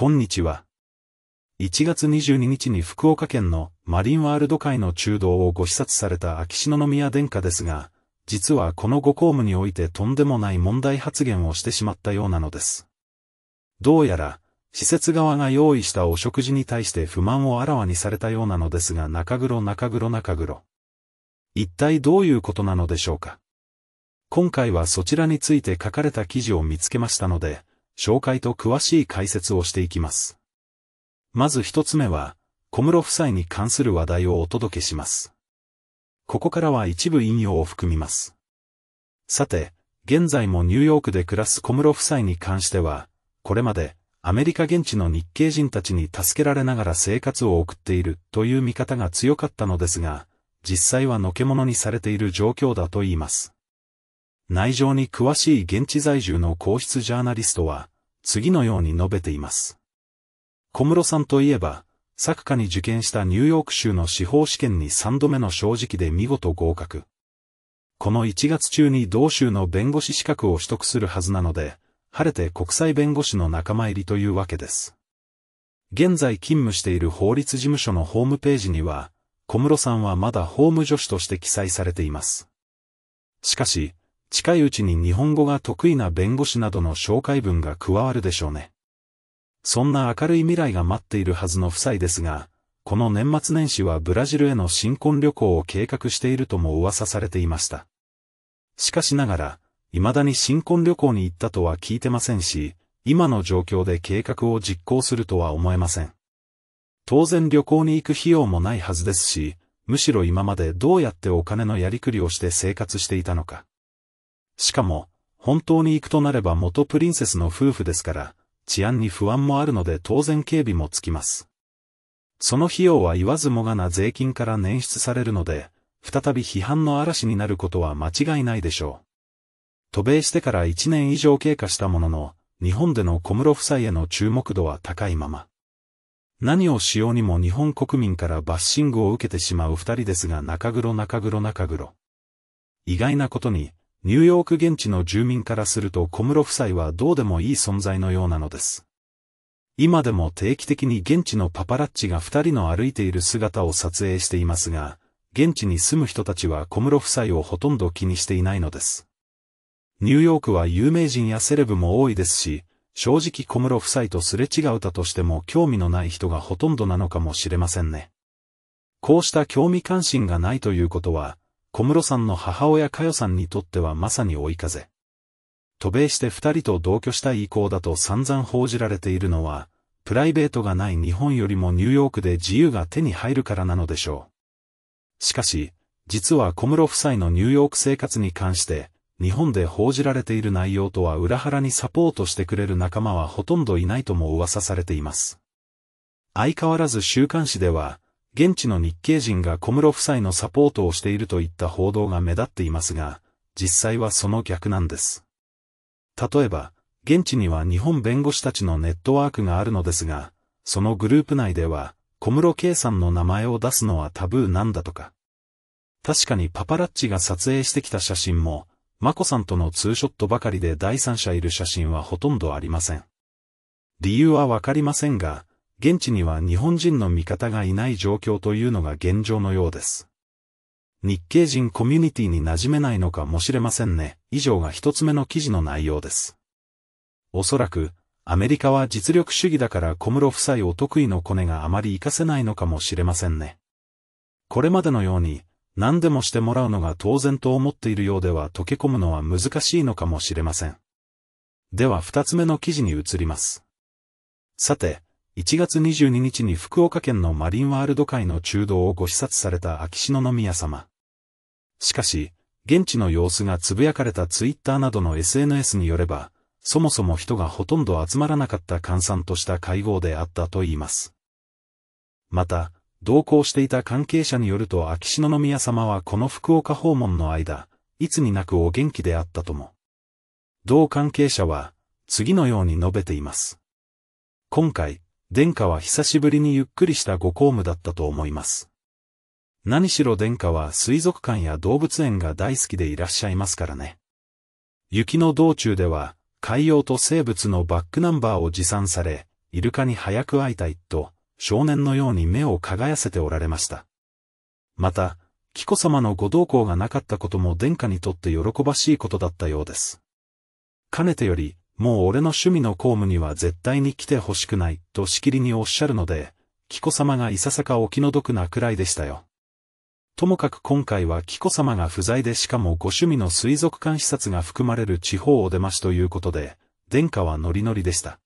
こんにちは。1月22日に福岡県のマリンワールド会の中道をご視察された秋篠宮殿下ですが、実はこのご公務においてとんでもない問題発言をしてしまったようなのです。どうやら、施設側が用意したお食事に対して不満をあらわにされたようなのですが中黒中黒中黒。一体どういうことなのでしょうか今回はそちらについて書かれた記事を見つけましたので、紹介と詳しい解説をしていきます。まず一つ目は、小室夫妻に関する話題をお届けします。ここからは一部引用を含みます。さて、現在もニューヨークで暮らす小室夫妻に関しては、これまで、アメリカ現地の日系人たちに助けられながら生活を送っているという見方が強かったのですが、実際はのけものにされている状況だと言います。内情に詳しい現地在住の皇室ジャーナリストは、次のように述べています。小室さんといえば、作家に受験したニューヨーク州の司法試験に3度目の正直で見事合格。この1月中に同州の弁護士資格を取得するはずなので、晴れて国際弁護士の仲間入りというわけです。現在勤務している法律事務所のホームページには、小室さんはまだ法務助手として記載されています。しかし、近いうちに日本語が得意な弁護士などの紹介文が加わるでしょうね。そんな明るい未来が待っているはずの夫妻ですが、この年末年始はブラジルへの新婚旅行を計画しているとも噂されていました。しかしながら、未だに新婚旅行に行ったとは聞いてませんし、今の状況で計画を実行するとは思えません。当然旅行に行く費用もないはずですし、むしろ今までどうやってお金のやりくりをして生活していたのか。しかも、本当に行くとなれば元プリンセスの夫婦ですから、治安に不安もあるので当然警備もつきます。その費用は言わずもがな税金から捻出されるので、再び批判の嵐になることは間違いないでしょう。渡米してから1年以上経過したものの、日本での小室夫妻への注目度は高いまま。何をしようにも日本国民からバッシングを受けてしまう二人ですが中黒中黒中黒。意外なことに、ニューヨーク現地の住民からすると小室夫妻はどうでもいい存在のようなのです。今でも定期的に現地のパパラッチが二人の歩いている姿を撮影していますが、現地に住む人たちは小室夫妻をほとんど気にしていないのです。ニューヨークは有名人やセレブも多いですし、正直小室夫妻とすれ違うたとしても興味のない人がほとんどなのかもしれませんね。こうした興味関心がないということは、小室さんの母親佳代さんにとってはまさに追い風。渡米して二人と同居したい意向だと散々報じられているのは、プライベートがない日本よりもニューヨークで自由が手に入るからなのでしょう。しかし、実は小室夫妻のニューヨーク生活に関して、日本で報じられている内容とは裏腹にサポートしてくれる仲間はほとんどいないとも噂されています。相変わらず週刊誌では、現地の日系人が小室夫妻のサポートをしているといった報道が目立っていますが、実際はその逆なんです。例えば、現地には日本弁護士たちのネットワークがあるのですが、そのグループ内では、小室圭さんの名前を出すのはタブーなんだとか。確かにパパラッチが撮影してきた写真も、マコさんとのツーショットばかりで第三者いる写真はほとんどありません。理由はわかりませんが、現地には日本人の味方がいない状況というのが現状のようです。日系人コミュニティに馴染めないのかもしれませんね。以上が一つ目の記事の内容です。おそらく、アメリカは実力主義だから小室夫妻お得意のコネがあまり活かせないのかもしれませんね。これまでのように、何でもしてもらうのが当然と思っているようでは溶け込むのは難しいのかもしれません。では二つ目の記事に移ります。さて、1月22日に福岡県のマリンワールド会の中道をご視察された秋篠宮様。しかし、現地の様子がつぶやかれたツイッターなどの SNS によれば、そもそも人がほとんど集まらなかった閑散とした会合であったといいます。また、同行していた関係者によると秋篠宮様はこの福岡訪問の間、いつになくお元気であったとも。同関係者は、次のように述べています。今回、殿下は久しぶりにゆっくりしたご公務だったと思います。何しろ殿下は水族館や動物園が大好きでいらっしゃいますからね。雪の道中では、海洋と生物のバックナンバーを持参され、イルカに早く会いたいと、少年のように目を輝せておられました。また、紀子様のご同行がなかったことも殿下にとって喜ばしいことだったようです。かねてより、もう俺の趣味の公務には絶対に来て欲しくない、としきりにおっしゃるので、紀子様がいささかお気の毒なくらいでしたよ。ともかく今回は紀子様が不在でしかもご趣味の水族館視察が含まれる地方を出ましということで、殿下はノリノリでした。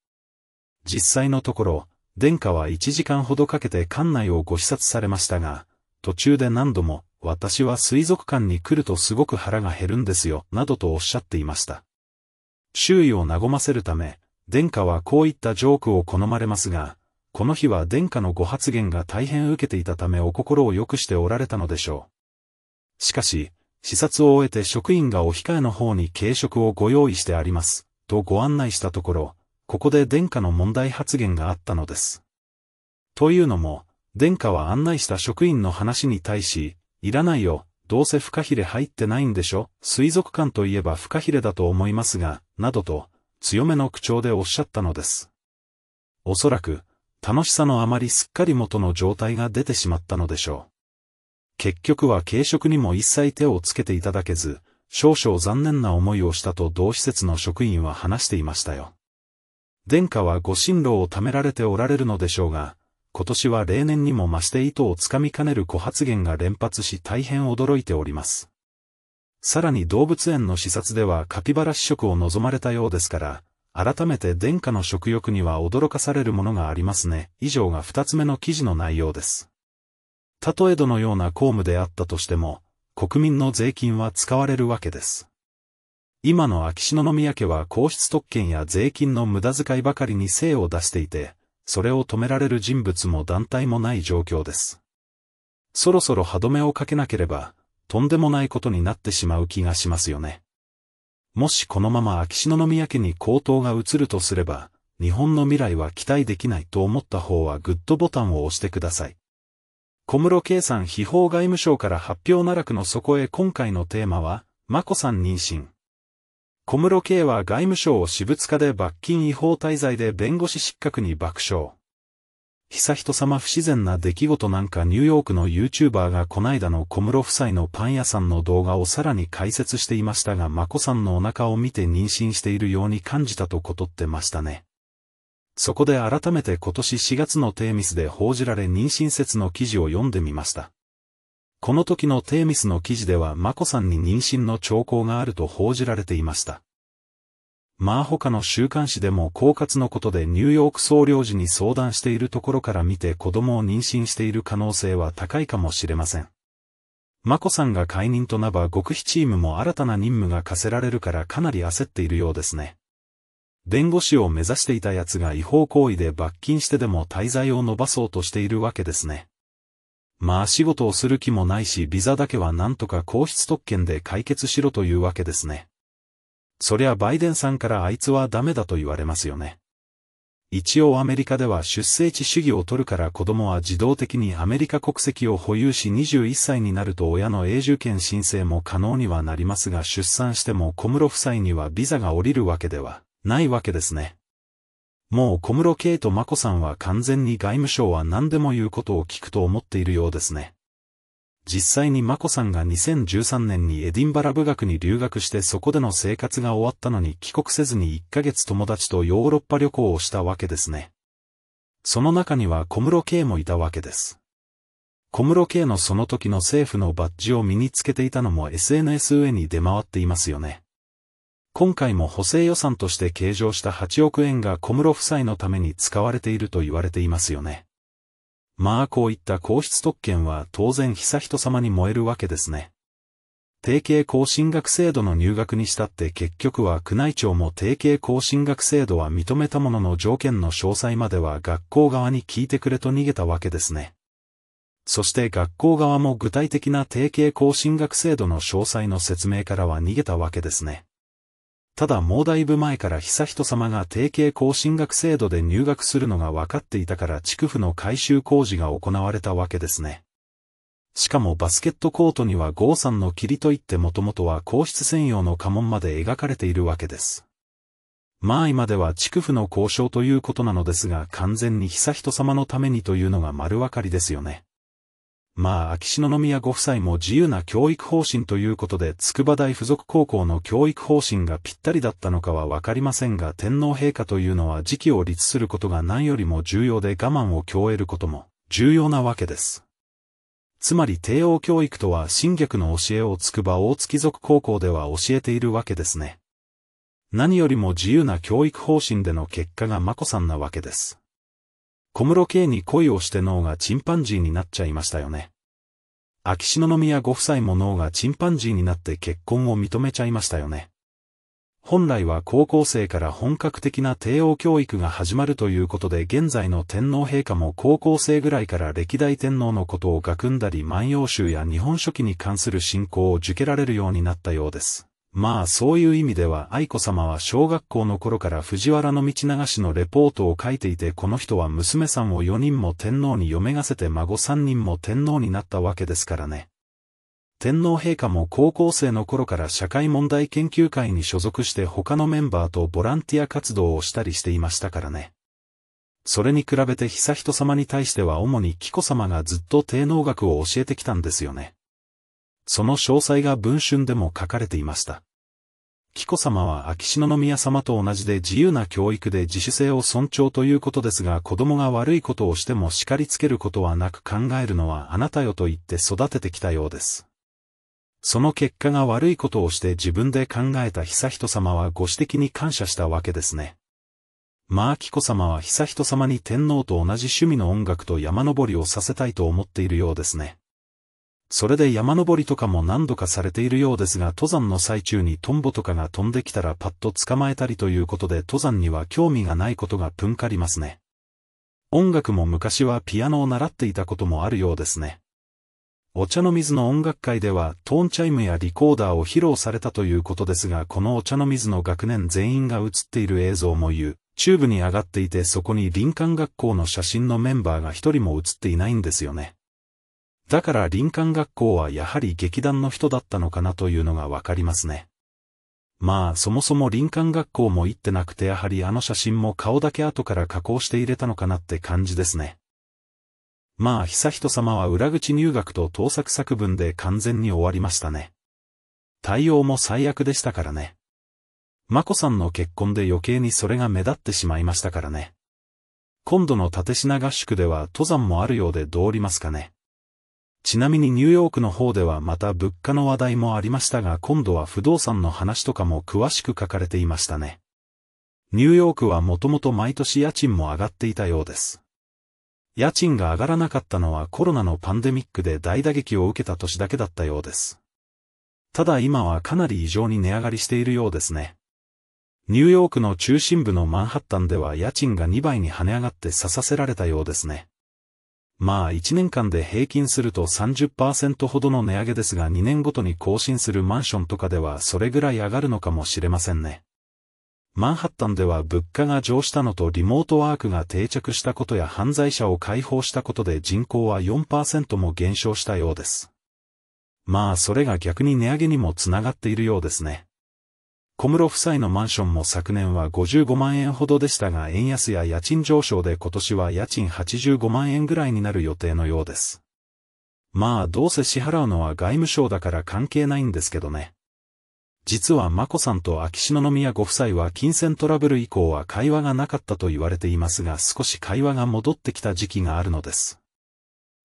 実際のところ、殿下は1時間ほどかけて館内をご視察されましたが、途中で何度も、私は水族館に来るとすごく腹が減るんですよ、などとおっしゃっていました。周囲を和ませるため、殿下はこういったジョークを好まれますが、この日は殿下のご発言が大変受けていたためお心を良くしておられたのでしょう。しかし、視察を終えて職員がお控えの方に軽食をご用意してあります、とご案内したところ、ここで殿下の問題発言があったのです。というのも、殿下は案内した職員の話に対し、いらないよ、どうせフカヒレ入ってないんでしょ水族館といえばフカヒレだと思いますが、などと、強めの口調でおっしゃったのです。おそらく、楽しさのあまりすっかり元の状態が出てしまったのでしょう。結局は軽食にも一切手をつけていただけず、少々残念な思いをしたと同施設の職員は話していましたよ。殿下はご辛労をためられておられるのでしょうが、今年は例年にも増して糸をつかみかねる小発言が連発し大変驚いております。さらに動物園の視察ではカピバラ試食を望まれたようですから、改めて殿下の食欲には驚かされるものがありますね。以上が二つ目の記事の内容です。たとえどのような公務であったとしても、国民の税金は使われるわけです。今の秋篠宮家は皇室特権や税金の無駄遣いばかりに精を出していて、それを止められる人物も団体もない状況です。そろそろ歯止めをかけなければ、とんでもないことになってしまう気がしますよね。もしこのまま秋篠宮家に高騰が移るとすれば、日本の未来は期待できないと思った方はグッドボタンを押してください。小室圭さん秘宝外務省から発表奈落の底へ今回のテーマは、眞子さん妊娠。小室圭は外務省を私物化で罰金違法滞在で弁護士失格に爆笑。悠仁さま不自然な出来事なんかニューヨークの YouTuber がこないだの小室夫妻のパン屋さんの動画をさらに解説していましたが眞子さんのお腹を見て妊娠しているように感じたとことってましたね。そこで改めて今年4月のテーミスで報じられ妊娠説の記事を読んでみました。この時のテーミスの記事では眞子さんに妊娠の兆候があると報じられていました。まあ他の週刊誌でも狡猾のことでニューヨーク総領事に相談しているところから見て子供を妊娠している可能性は高いかもしれません。眞子さんが解任となば極秘チームも新たな任務が課せられるからかなり焦っているようですね。弁護士を目指していた奴が違法行為で罰金してでも滞在を伸ばそうとしているわけですね。まあ仕事をする気もないしビザだけはなんとか皇室特権で解決しろというわけですね。そりゃバイデンさんからあいつはダメだと言われますよね。一応アメリカでは出生地主義を取るから子供は自動的にアメリカ国籍を保有し21歳になると親の永住権申請も可能にはなりますが出産しても小室夫妻にはビザが下りるわけではないわけですね。もう小室圭と眞子さんは完全に外務省は何でも言うことを聞くと思っているようですね。実際に眞子さんが2013年にエディンバラ部学に留学してそこでの生活が終わったのに帰国せずに1ヶ月友達とヨーロッパ旅行をしたわけですね。その中には小室圭もいたわけです。小室圭のその時の政府のバッジを身につけていたのも SNS 上に出回っていますよね。今回も補正予算として計上した8億円が小室夫妻のために使われていると言われていますよね。まあこういった皇室特権は当然悠仁様に燃えるわけですね。定型更新学制度の入学にしたって結局は宮内庁も定型更新学制度は認めたものの条件の詳細までは学校側に聞いてくれと逃げたわけですね。そして学校側も具体的な定型更新学制度の詳細の説明からは逃げたわけですね。ただもうだいぶ前から悠仁さまが定型更新学制度で入学するのが分かっていたから区府の改修工事が行われたわけですね。しかもバスケットコートには郷さんの霧といってもともとは皇室専用の家紋まで描かれているわけです。まあ今では区府の交渉ということなのですが完全に悠仁さまのためにというのが丸分かりですよね。まあ秋篠宮ご夫妻も自由な教育方針ということで筑波大附属高校の教育方針がぴったりだったのかはわかりませんが天皇陛下というのは時期を律することが何よりも重要で我慢を強えることも重要なわけです。つまり帝王教育とは新逆の教えを筑波大月族高校では教えているわけですね。何よりも自由な教育方針での結果が眞子さんなわけです。小室圭に恋をして脳がチンパンジーになっちゃいましたよね。秋篠宮ご夫妻も脳がチンパンジーになって結婚を認めちゃいましたよね。本来は高校生から本格的な帝王教育が始まるということで現在の天皇陛下も高校生ぐらいから歴代天皇のことを学んだり万葉集や日本書紀に関する信仰を受けられるようになったようです。まあそういう意味では愛子様は小学校の頃から藤原道長氏のレポートを書いていてこの人は娘さんを4人も天皇に嫁がせて孫3人も天皇になったわけですからね。天皇陛下も高校生の頃から社会問題研究会に所属して他のメンバーとボランティア活動をしたりしていましたからね。それに比べて悠仁様に対しては主に紀子様がずっと低能学を教えてきたんですよね。その詳細が文春でも書かれていました。紀子様は秋篠宮様と同じで自由な教育で自主性を尊重ということですが子供が悪いことをしても叱りつけることはなく考えるのはあなたよと言って育ててきたようです。その結果が悪いことをして自分で考えた悠仁様はご指摘に感謝したわけですね。まあ紀子様は悠仁様に天皇と同じ趣味の音楽と山登りをさせたいと思っているようですね。それで山登りとかも何度かされているようですが登山の最中にトンボとかが飛んできたらパッと捕まえたりということで登山には興味がないことがぷんかりますね。音楽も昔はピアノを習っていたこともあるようですね。お茶の水の音楽会ではトーンチャイムやリコーダーを披露されたということですがこのお茶の水の学年全員が映っている映像も言う、チューブに上がっていてそこに林間学校の写真のメンバーが一人も映っていないんですよね。だから林間学校はやはり劇団の人だったのかなというのがわかりますね。まあそもそも林間学校も行ってなくてやはりあの写真も顔だけ後から加工して入れたのかなって感じですね。まあ悠仁様は裏口入学と盗作作文で完全に終わりましたね。対応も最悪でしたからね。眞子さんの結婚で余計にそれが目立ってしまいましたからね。今度の縦品合宿では登山もあるようでどうりますかね。ちなみにニューヨークの方ではまた物価の話題もありましたが今度は不動産の話とかも詳しく書かれていましたね。ニューヨークはもともと毎年家賃も上がっていたようです。家賃が上がらなかったのはコロナのパンデミックで大打撃を受けた年だけだったようです。ただ今はかなり異常に値上がりしているようですね。ニューヨークの中心部のマンハッタンでは家賃が2倍に跳ね上がって差させられたようですね。まあ1年間で平均すると30%ほどの値上げですが2年ごとに更新するマンションとかではそれぐらい上がるのかもしれませんね。マンハッタンでは物価が上したのとリモートワークが定着したことや犯罪者を解放したことで人口は4%も減少したようです。まあそれが逆に値上げにもつながっているようですね。小室夫妻のマンションも昨年は55万円ほどでしたが円安や家賃上昇で今年は家賃85万円ぐらいになる予定のようです。まあどうせ支払うのは外務省だから関係ないんですけどね。実は眞子さんと秋篠宮ご夫妻は金銭トラブル以降は会話がなかったと言われていますが少し会話が戻ってきた時期があるのです。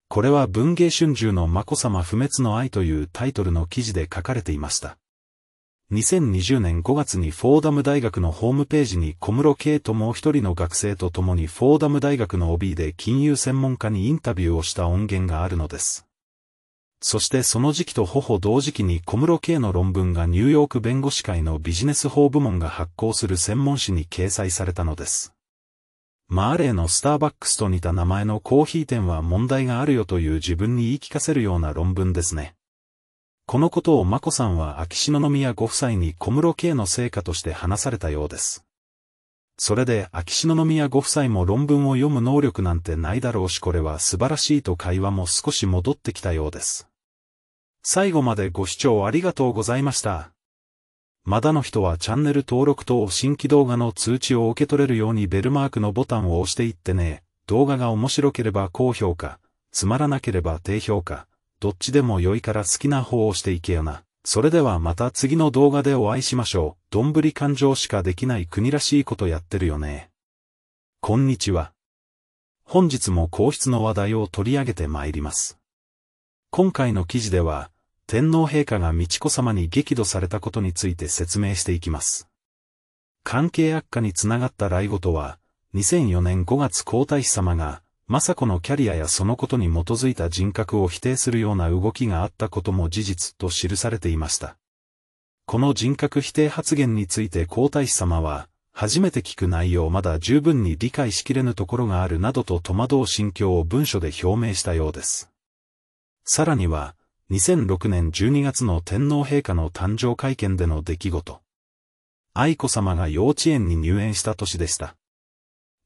これは文藝春秋の眞子さま不滅の愛というタイトルの記事で書かれていました。2020年5月にフォーダム大学のホームページに小室圭ともう一人の学生と共にフォーダム大学の OB で金融専門家にインタビューをした音源があるのです。そしてその時期とほぼ同時期に小室圭の論文がニューヨーク弁護士会のビジネス法部門が発行する専門誌に掲載されたのです。マーレーのスターバックスと似た名前のコーヒー店は問題があるよという自分に言い聞かせるような論文ですね。このことを眞子さんは秋篠宮ご夫妻に小室圭の成果として話されたようです。それで秋篠宮ご夫妻も論文を読む能力なんてないだろうしこれは素晴らしいと会話も少し戻ってきたようです。最後までご視聴ありがとうございました。まだの人はチャンネル登録と新規動画の通知を受け取れるようにベルマークのボタンを押していってね。動画が面白ければ高評価、つまらなければ低評価。どっちでも良いから好きな方をしていけよな。それではまた次の動画でお会いしましょう。どんぶり感情しかできない国らしいことやってるよね。こんにちは。本日も皇室の話題を取り上げてまいります。今回の記事では、天皇陛下が美智子様に激怒されたことについて説明していきます。関係悪化につながった来事は、2004年5月皇太子様が、政子のキャリアやそのことに基づいた人格を否定するような動きがあったことも事実と記されていました。この人格否定発言について皇太子様は、初めて聞く内容まだ十分に理解しきれぬところがあるなどと戸惑う心境を文書で表明したようです。さらには、2006年12月の天皇陛下の誕生会見での出来事。愛子様が幼稚園に入園した年でした。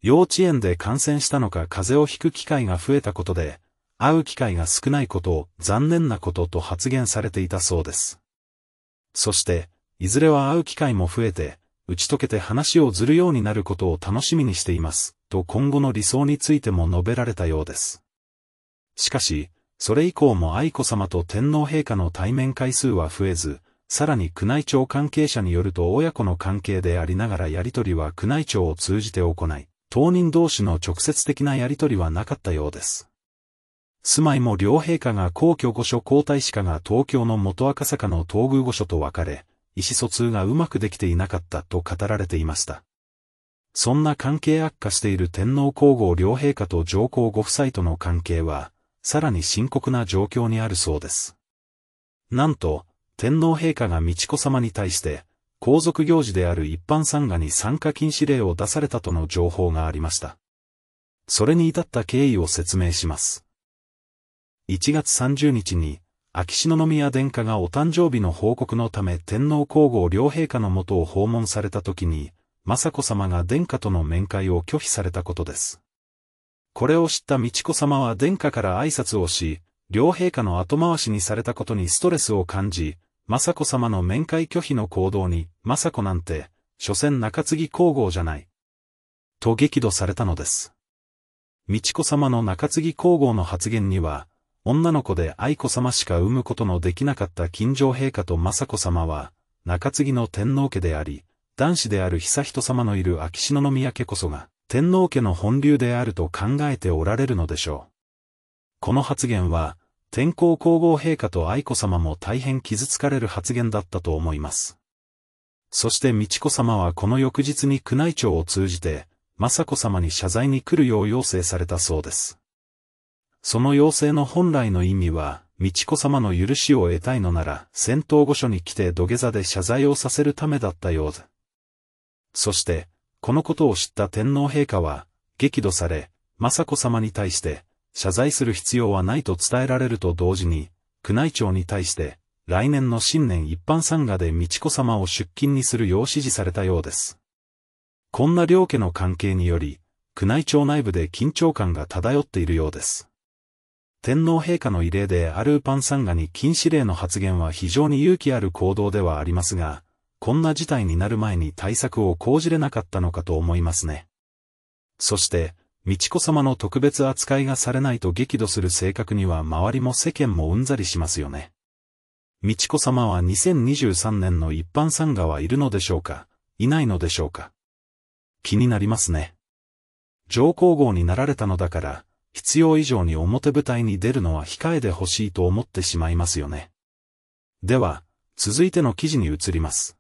幼稚園で感染したのか風邪をひく機会が増えたことで、会う機会が少ないことを残念なことと発言されていたそうです。そして、いずれは会う機会も増えて、打ち解けて話をずるようになることを楽しみにしています、と今後の理想についても述べられたようです。しかし、それ以降も愛子さまと天皇陛下の対面回数は増えず、さらに宮内庁関係者によると親子の関係でありながらやりとりは宮内庁を通じて行い、当人同士の直接的なやりとりはなかったようです。住まいも両陛下が皇居御所皇太子家が東京の元赤坂の東宮御所と別れ、意思疎通がうまくできていなかったと語られていました。そんな関係悪化している天皇皇后両陛下と上皇ご夫妻との関係は、さらに深刻な状況にあるそうです。なんと、天皇陛下が美智子様に対して、皇族行事である一般参賀に参加禁止令を出されたとの情報がありました。それに至った経緯を説明します。1月30日に、秋篠宮殿下がお誕生日の報告のため天皇皇后両陛下のもとを訪問された時に、雅子さまが殿下との面会を拒否されたことです。これを知った美智子さまは殿下から挨拶をし、両陛下の後回しにされたことにストレスを感じ、雅子様の面会拒否の行動に、雅子なんて、所詮中継ぎ皇后じゃない。と激怒されたのです。美智子様の中継ぎ皇后の発言には、女の子で愛子様しか産むことのできなかった金城陛下と雅子様は、中継ぎの天皇家であり、男子である悠仁様のいる秋篠宮家こそが、天皇家の本流であると考えておられるのでしょう。この発言は、天皇皇后陛下と愛子様も大変傷つかれる発言だったと思います。そして美智子様はこの翌日に宮内庁を通じて、雅子様に謝罪に来るよう要請されたそうです。その要請の本来の意味は、美智子様の許しを得たいのなら、戦闘御所に来て土下座で謝罪をさせるためだったようだ。そして、このことを知った天皇陛下は、激怒され、雅子様に対して、謝罪する必要はないと伝えられると同時に、宮内庁に対して、来年の新年一般参賀で美智子様を出勤にするよう指示されたようです。こんな両家の関係により、宮内庁内部で緊張感が漂っているようです。天皇陛下の異例でアルーパン参賀に禁止令の発言は非常に勇気ある行動ではありますが、こんな事態になる前に対策を講じれなかったのかと思いますね。そして、美智子様の特別扱いがされないと激怒する性格には周りも世間もうんざりしますよね。美智子様は2023年の一般参賀はいるのでしょうかいないのでしょうか気になりますね。上皇后になられたのだから、必要以上に表舞台に出るのは控えでほしいと思ってしまいますよね。では、続いての記事に移ります。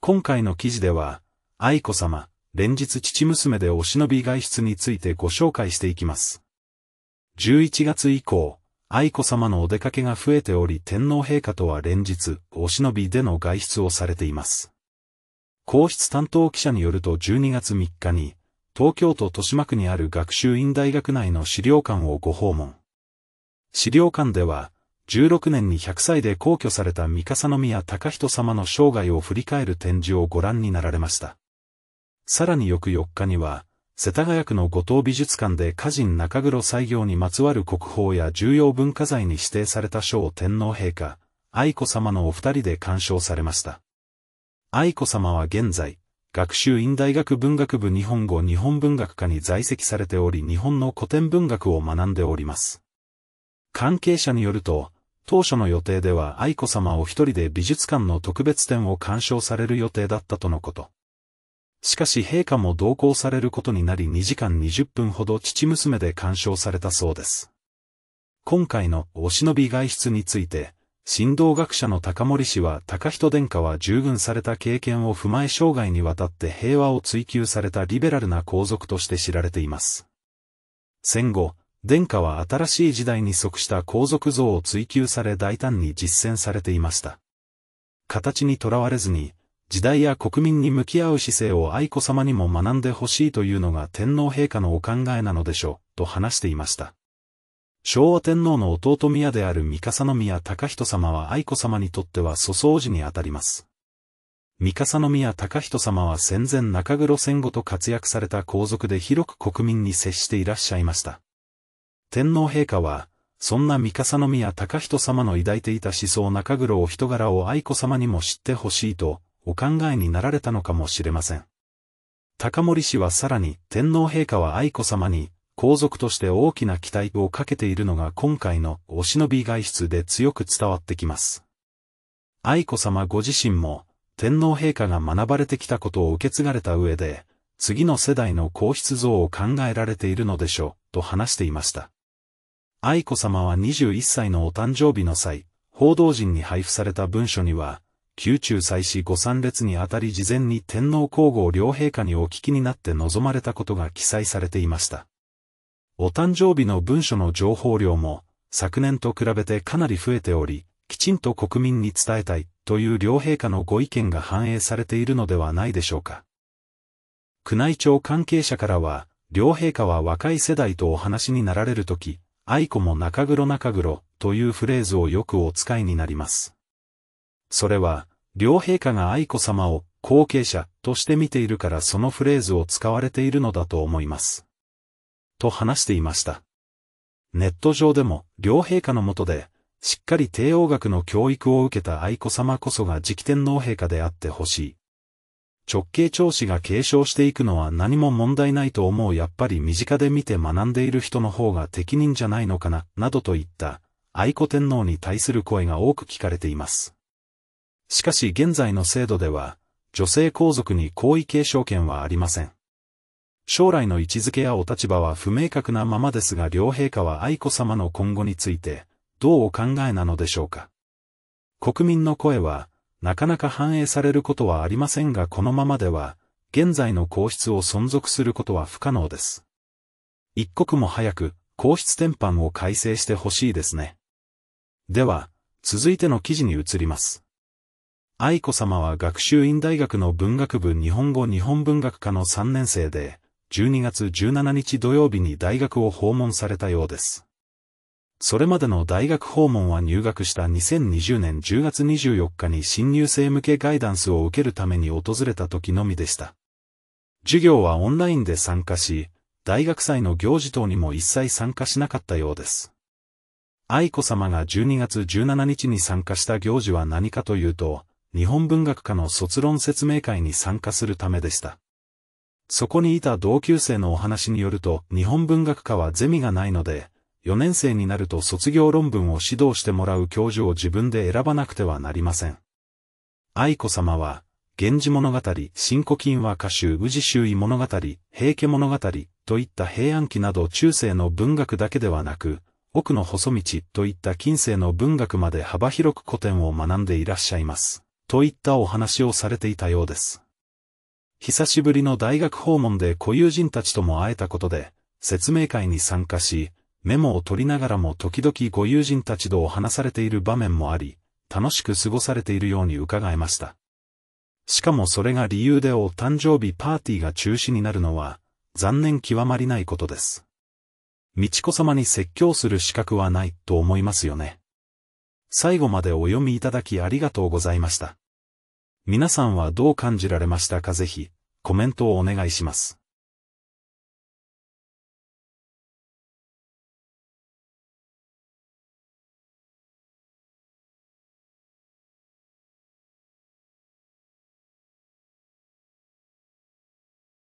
今回の記事では、愛子様、連日父娘でお忍び外出についてご紹介していきます。11月以降、愛子様のお出かけが増えており天皇陛下とは連日、お忍びでの外出をされています。皇室担当記者によると12月3日に、東京都豊島区にある学習院大学内の資料館をご訪問。資料館では、16年に100歳で皇居された三笠宮隆人様の生涯を振り返る展示をご覧になられました。さらに翌4日には、世田谷区の五島美術館で歌人中黒西行にまつわる国宝や重要文化財に指定された書を天皇陛下、愛子様のお二人で鑑賞されました。愛子様は現在、学習院大学文学部日本語日本文学科に在籍されており日本の古典文学を学んでおります。関係者によると、当初の予定では愛子様お一人で美術館の特別展を鑑賞される予定だったとのこと。しかし陛下も同行されることになり2時間20分ほど父娘で鑑賞されたそうです。今回のお忍び外出について、神道学者の高森氏は高人殿下は従軍された経験を踏まえ生涯にわたって平和を追求されたリベラルな皇族として知られています。戦後、殿下は新しい時代に即した皇族像を追求され大胆に実践されていました。形にとらわれずに、時代や国民に向き合う姿勢を愛子さまにも学んでほしいというのが天皇陛下のお考えなのでしょう、と話していました。昭和天皇の弟宮である三笠宮隆人様は愛子様にとっては粗相時にあたります。三笠宮隆人様は戦前中黒戦後と活躍された皇族で広く国民に接していらっしゃいました。天皇陛下は、そんな三笠宮隆人様の抱いていた思想中黒を人柄を愛子様にも知ってほしいと、お考えになられたのかもしれません。高森氏はさらに天皇陛下は愛子様に皇族として大きな期待をかけているのが今回のお忍び外出で強く伝わってきます。愛子様ご自身も天皇陛下が学ばれてきたことを受け継がれた上で、次の世代の皇室像を考えられているのでしょう、と話していました。愛子様は21歳のお誕生日の際、報道陣に配布された文書には、宮中祭祀御参列にあたり事前に天皇皇后両陛下にお聞きになって望まれたことが記載されていました。お誕生日の文書の情報量も、昨年と比べてかなり増えており、きちんと国民に伝えたいという両陛下のご意見が反映されているのではないでしょうか。宮内庁関係者からは、両陛下は若い世代とお話になられるとき、愛子も中黒中黒というフレーズをよくお使いになります。それは、両陛下が愛子様を後継者として見ているからそのフレーズを使われているのだと思います。と話していました。ネット上でも、両陛下の下で、しっかり帝王学の教育を受けた愛子様こそが直天皇陛下であってほしい。直系長子が継承していくのは何も問題ないと思うやっぱり身近で見て学んでいる人の方が適任じゃないのかな、などといった、愛子天皇に対する声が多く聞かれています。しかし現在の制度では、女性皇族に皇位継承権はありません。将来の位置づけやお立場は不明確なままですが両陛下は愛子様の今後について、どうお考えなのでしょうか。国民の声は、なかなか反映されることはありませんがこのままでは、現在の皇室を存続することは不可能です。一刻も早く、皇室転換を改正してほしいですね。では、続いての記事に移ります。愛子さまは学習院大学の文学部日本語日本文学科の3年生で、12月17日土曜日に大学を訪問されたようです。それまでの大学訪問は入学した2020年10月24日に新入生向けガイダンスを受けるために訪れた時のみでした。授業はオンラインで参加し、大学祭の行事等にも一切参加しなかったようです。愛子さまが12月17日に参加した行事は何かというと、日本文学科の卒論説明会に参加するためでした。そこにいた同級生のお話によると、日本文学科はゼミがないので、4年生になると卒業論文を指導してもらう教授を自分で選ばなくてはなりません。愛子様は、源氏物語、新古今和歌集、宇治周囲物語、平家物語、といった平安期など中世の文学だけではなく、奥の細道といった近世の文学まで幅広く古典を学んでいらっしゃいます。といったお話をされていたようです。久しぶりの大学訪問で固友人たちとも会えたことで、説明会に参加し、メモを取りながらも時々ご友人たちとお話されている場面もあり、楽しく過ごされているように伺えました。しかもそれが理由でお誕生日パーティーが中止になるのは、残念極まりないことです。美智子様に説教する資格はないと思いますよね。最後までお読みいただきありがとうございました。皆さんはどう感じられましたかぜひ、コメントをお願いします。